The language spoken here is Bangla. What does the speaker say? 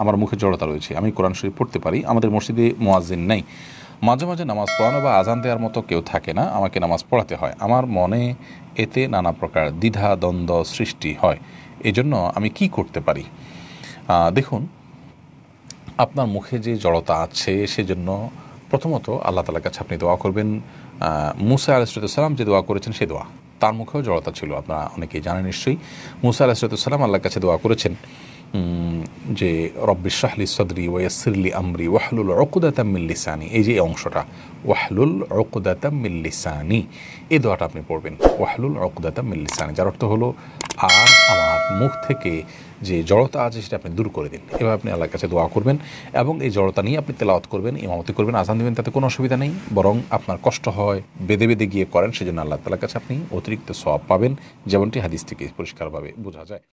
আমার মুখে জড়তা রয়েছে আমি কোরআন শরীফ পড়তে পারি আমাদের মসজিদে মোয়াজিন নেই মাঝে মাঝে নামাজ পড়ানো বা আজান দেওয়ার মতো কেউ থাকে না আমাকে নামাজ পড়াতে হয় আমার মনে এতে নানা প্রকার দ্বিধা দ্বন্দ্ব সৃষ্টি হয় এজন্য আমি কি করতে পারি দেখুন আপনার মুখে যে জড়তা আছে সেজন্য প্রথমত আল্লাহ তালার কাছে আপনি দোয়া করবেন মুসা আলসালাম যে দোয়া করেছেন সে দোয়া তার মুখেও জড়তা ছিল আপনারা অনেকেই জানেন নিশ্চয়ই মুসা আলাহিসাল্লাম আল্লাহর কাছে দোয়া করেছেন যে রব্বিশ শাহলি সদরি ওয়াসিরলি আমরি ওয়াহলুল অকুদাতাম মিল্লিসানি এই যে অংশটা ওয়াহলুল অকুদাতাম মিল্লিসানি এই দোয়াটা আপনি পড়বেন ওয়াহলুল অকুদাতাম মিল্লিসানি যার অর্থ হলো আর আমার মুখ থেকে যে জড়তা আছে সেটা আপনি দূর করে দিন এভাবে আপনি আল্লাহর কাছে দোয়া করবেন এবং এই জড়তা নিয়ে আপনি তেলাওয়াত করবেন ইমামতি করবেন আজান দেবেন তাতে কোনো অসুবিধা নেই বরং আপনার কষ্ট হয় বেঁধে বেঁধে গিয়ে করেন সেজন্য আল্লাহ তালার কাছে আপনি অতিরিক্ত সব পাবেন যেমনটি হাদিস থেকে পরিষ্কারভাবে বোঝা যায়